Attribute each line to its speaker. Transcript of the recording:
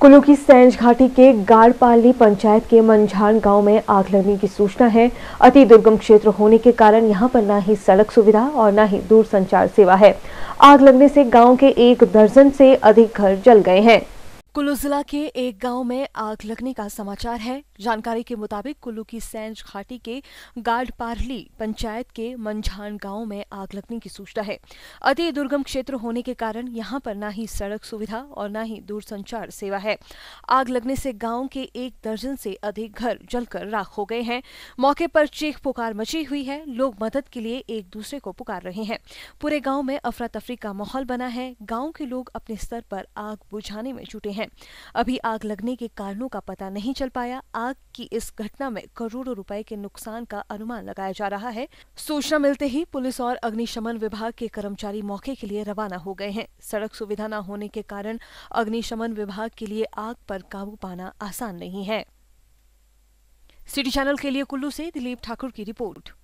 Speaker 1: कुल्लू की सैंज घाटी के गाड़पाली पंचायत के मंझान गांव में आग लगने की सूचना है अति दुर्गम क्षेत्र होने के कारण यहां पर न ही सड़क सुविधा और न ही दूरसंचार सेवा है आग लगने से गांव के एक दर्जन से अधिक घर जल गए हैं कुल्लू जिला के एक गांव में आग लगने का समाचार है जानकारी के मुताबिक कुल्लू की सैंज घाटी के गार्ड पारली पंचायत के मंझान गांव में आग लगने की सूचना है अति दुर्गम क्षेत्र होने के कारण यहां पर न ही सड़क सुविधा और न ही दूरसंचार सेवा है आग लगने से गांव के एक दर्जन से अधिक घर जलकर राख हो गए हैं मौके पर चीख पुकार मची हुई है लोग मदद के लिए एक दूसरे को पुकार रहे हैं पूरे गाँव में अफरा तफरी का माहौल बना है गाँव के लोग अपने स्तर पर आग बुझाने में जुटे हैं हैं अभी आग लगने के कारणों का पता नहीं चल पाया आग की इस घटना में करोड़ों रुपए के नुकसान का अनुमान लगाया जा रहा है सूचना मिलते ही पुलिस और अग्निशमन विभाग के कर्मचारी मौके के लिए रवाना हो गए हैं सड़क सुविधा न होने के कारण अग्निशमन विभाग के लिए आग पर काबू पाना आसान नहीं है सिटी चैनल के लिए कुल्लू से दिलीप ठाकुर की रिपोर्ट